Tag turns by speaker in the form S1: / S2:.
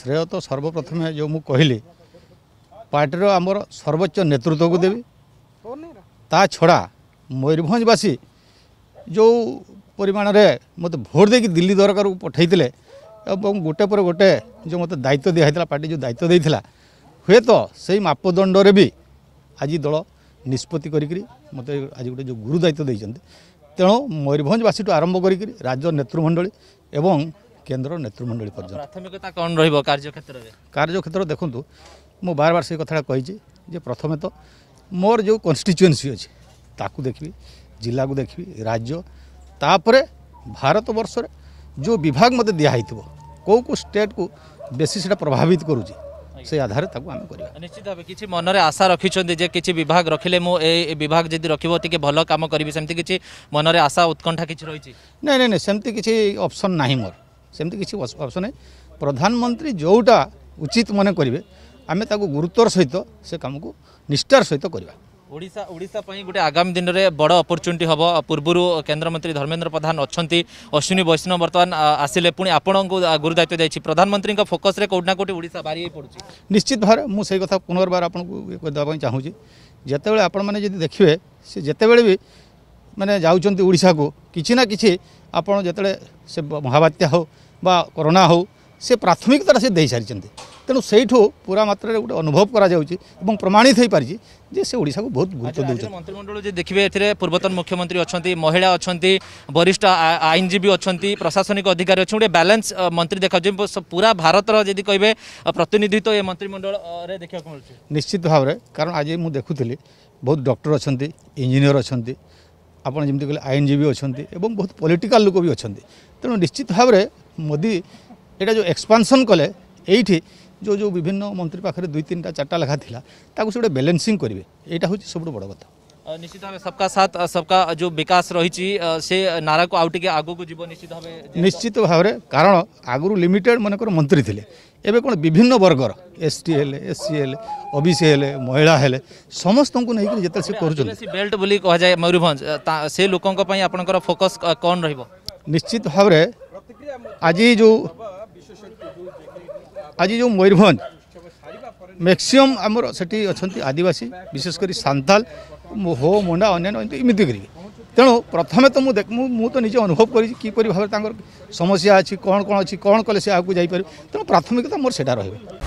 S1: ଶ୍ରେୟ ତ ସର୍ବପ୍ରଥମେ ଯେଉଁ ମୁଁ କହିଲି ପାର୍ଟିର ଆମର ସର୍ବୋଚ୍ଚ ନେତୃତ୍ୱକୁ ଦେବି ତା ଛଡ଼ା ମୟୂରଭଞ୍ଜବାସୀ ଯେଉଁ ପରିମାଣରେ ମୋତେ ଭୋଟ୍ ଦେଇକି ଦିଲ୍ଲୀ ଦରକାରକୁ ପଠାଇଥିଲେ ଏବଂ ଗୋଟେ ପରେ ଗୋଟେ ଯେଉଁ ମୋତେ ଦାୟିତ୍ୱ ଦିଆହେଇଥିଲା ପାର୍ଟି ଯେଉଁ ଦାୟିତ୍ୱ ଦେଇଥିଲା ହୁଏତ ସେଇ ମାପଦଣ୍ଡରେ ବି ଆଜି ଦଳ ନିଷ୍ପତ୍ତି କରିକିରି ମୋତେ ଆଜି ଗୋଟେ ଯେଉଁ ଗୁରୁ ଦାୟିତ୍ୱ ଦେଇଛନ୍ତି ତେଣୁ ମୟୂରଭଞ୍ଜବାସୀଠୁ ଆରମ୍ଭ କରିକିରି ରାଜ୍ୟ ନେତୃମଣ୍ଡଳୀ ଏବଂ কেন্দ্র নেতৃমণ্ডলী পর্যন্ত
S2: প্রাথমিকতা কম রহব কার্যক্ষেত্রে
S1: কার্যক্ষেত্র দেখুন মু বারবার সেই কথাটা কইছি যে প্রথমে তো মোর যে কনস্টিচুয়েন্সি অছে তাকু দেখবি জেলাকে দেখবি রাজ্য তাপরে ভারতবর্ষের যে বিভাগ মতো দিয়া হয়েছিল কেউ কেউ স্টেট কু বেশি সেটা প্রভাবিত করুছি সেই আধারে তাকে আমি করি
S2: নিশ্চিত ভাবে কিছু মনরে আশা রাখিছেন যে কিছু বিভাগ রাখলে মু এই বিভাগ যদি রাখব টিকে ভালো কাম করিবি সেমতি কিছু মনরে আশা উৎকণ্ঠা কিছু রয়েছে
S1: না না সেমতি কিছু অপশন নাই মোর সেমতি কিছু অপশন ନାହିଁ ପ୍ରଧାନମନ୍ତ୍ରୀ ଯେଉଁଟା ଉଚିତ ମନେ କରିବେ ଆମେ ତାକୁ ଗୁରୁତ୍ୱର ସହିତ ସେ କାମକୁ ନିଷ୍ଠାର ସହିତ କରିବା
S2: ଓଡ଼ିଶା ଓଡ଼ିଶା ପାଇଁ ଗୋଟେ ଆଗାମୀ ଦିନରେ ବଡ଼ ଅପରଚ୍ୟୁନିଟି ହେବ ପୂର୍ବରୁ କେନ୍ଦ୍ରମନ୍ତ୍ରୀ ଧର୍ମେନ୍ଦ୍ର ପ୍ରଧାନ ଅଛନ୍ତି ଅଶ୍ୱିନୀ ବୈଷ୍ଣବ ବର୍ତ୍ତମାନ ଆସିଲେ ପୁଣି ଆପଣଙ୍କୁ ଗୁରୁଦାୟିତ୍ୱ ଯାଇଛି ପ୍ରଧାନମନ୍ତ୍ରୀଙ୍କ ଫୋକସ୍ରେ କେଉଁଠି ନା କେଉଁଠି ଓଡ଼ିଶା ବାରି ହେଇ ପଡ଼ୁଛି
S1: ନିଶ୍ଚିତ ଭାବରେ ମୁଁ ସେଇ କଥା ପୁନର୍ବାର ଆପଣଙ୍କୁ ଦେବା ପାଇଁ ଚାହୁଁଛି ଯେତେବେଳେ ଆପଣମାନେ ଯଦି ଦେଖିବେ ସେ ଯେତେବେଳେ ବି ମାନେ ଯାଉଛନ୍ତି ଓଡ଼ିଶାକୁ କିଛି ନା କିଛି ଆପଣ ଯେତେବେଳେ ସେ ମହାବାତ୍ୟା ହେଉ বা କରୋନା ହେଉ ସେ ପ୍ରାଥମିକତାଟା ସେ ଦେଇସାରିଛନ୍ତି ତେଣୁ ସେଇଠୁ ପୁରା ମାତ୍ରାରେ ଗୋଟେ ଅନୁଭବ କରାଯାଉଛି ଏବଂ ପ୍ରମାଣିତ ହୋଇପାରିଛି ଯେ ସେ ଓଡ଼ିଶାକୁ ବହୁତ ଗୁରୁତ୍ୱ ଦେଉଛନ୍ତି ମନ୍ତ୍ରିମଣ୍ଡଳ
S2: ଯଦି ଦେଖିବେ ଏଥିରେ ପୂର୍ବତନ ମୁଖ୍ୟମନ୍ତ୍ରୀ ଅଛନ୍ତି ମହିଳା ଅଛନ୍ତି ବରିଷ୍ଠ ଆଇନଜୀବୀ ଅଛନ୍ତି ପ୍ରଶାସନିକ ଅଧିକାରୀ ଅଛନ୍ତି ଗୋଟେ ବାଲାନ୍ସ ମନ୍ତ୍ରୀ ଦେଖାଯାଉଛି ପୁରା ଭାରତର ଯଦି କହିବେ ପ୍ରତିନିଧିତ୍ୱ ଏ ମନ୍ତ୍ରିମଣ୍ଡଳରେ ଦେଖିବାକୁ ମିଳୁଛି
S1: ନିଶ୍ଚିତ ଭାବରେ କାରଣ ଆଜି ମୁଁ ଦେଖୁଥିଲି ବହୁତ ଡକ୍ଟର ଅଛନ୍ତି ଇଞ୍ଜିନିୟର ଅଛନ୍ତି ଆପଣ ଯେମିତି କହିଲେ ଆଇନଜୀବୀ ଅଛନ୍ତି ଏବଂ ବହୁତ ପଲିଟିକାଲ ଲୋକ ବି ଅଛନ୍ତି ତେଣୁ ନିଶ୍ଚିତ ଭାବରେ ମୋଦି ଏଇଟା ଯେଉଁ ଏକ୍ସପାନ୍ସନ୍ କଲେ ଏଇଠି ଯେଉଁ ଯେଉଁ ବିଭିନ୍ନ ମନ୍ତ୍ରୀ ପାଖରେ ଦୁଇ ତିନିଟା ଚାରିଟା ଲେଖା ଥିଲା ତାକୁ ସେ ଗୋଟେ ବାଲାନ୍ସିଂ କରିବେ ଏଇଟା ହେଉଛି ସବୁଠୁ ବଡ଼ କଥା
S2: ନିଶ୍ଚିତ ଭାବେ ସବକା ସାଥ ସବକା ଯେଉଁ ବିକାଶ ରହିଛି ସେ ନାରାକୁ ଆଉ ଟିକେ ଆଗକୁ ଯିବ ନିଶ୍ଚିତ ଭାବେ
S1: ନିଶ୍ଚିତ ଭାବରେ କାରଣ ଆଗରୁ ଲିମିଟେଡ୍ ମନେକର ମନ୍ତ୍ରୀ ଥିଲେ ଏବେ କ'ଣ ବିଭିନ୍ନ ବର୍ଗର ଏସ୍ଟି ହେଲେ ଏସ୍ସି ହେଲେ ଓବିସି ହେଲେ ମହିଳା ହେଲେ ସମସ୍ତଙ୍କୁ ନେଇକି ଯେତେବେଳେ ସେ କରୁଛନ୍ତି
S2: ବେଲ୍ଟ ବୋଲି କୁହାଯାଏ ମୟୂରଭଞ୍ଜ ସେ ଲୋକଙ୍କ ପାଇଁ ଆପଣଙ୍କର ଫୋକସ୍ କ'ଣ
S1: ରହିବ ନିଶ୍ଚିତ ଭାବରେ ଆଜି ଯେଉଁ ଆଜି ଯେଉଁ ମୟୂରଭଞ୍ଜ ମ୍ୟାକ୍ସିମମ୍ ଆମର ସେଠି ଅଛନ୍ତି ଆଦିବାସୀ ବିଶେଷ କରି ସାନ୍ତାଲ ହୋ ମୁଣ୍ଡା ଅନ୍ୟାନ୍ୟ ଏମିତି କରିକି ତେଣୁ ପ୍ରଥମେ ତ ମୁଁ ମୁଁ ମୁଁ ତ ନିଜେ ଅନୁଭବ କରିଛି କିପରି ଭାବରେ ତାଙ୍କର ସମସ୍ୟା ଅଛି କ'ଣ କ'ଣ ଅଛି କ'ଣ କଲେ ସେ ଆଗକୁ ଯାଇପାରିବ ତେଣୁ ପ୍ରାଥମିକତା ମୋର ସେଇଟା ରହିବ